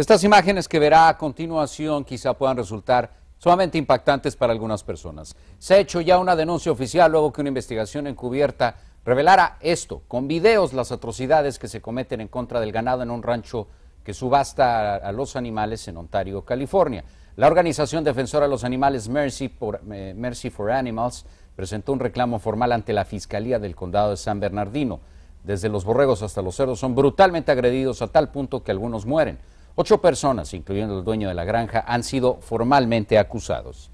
Estas imágenes que verá a continuación quizá puedan resultar sumamente impactantes para algunas personas. Se ha hecho ya una denuncia oficial luego que una investigación encubierta revelara esto, con videos las atrocidades que se cometen en contra del ganado en un rancho que subasta a, los animales en Ontario, California. La organización defensora de los animales Mercy, eh, Mercy for Animals presentó un reclamo formal ante la Fiscalía del Condado de San Bernardino. Desde los borregos hasta los cerdos son brutalmente agredidos a tal punto que algunos mueren. Ocho personas, incluyendo el dueño de la granja, han sido formalmente acusados.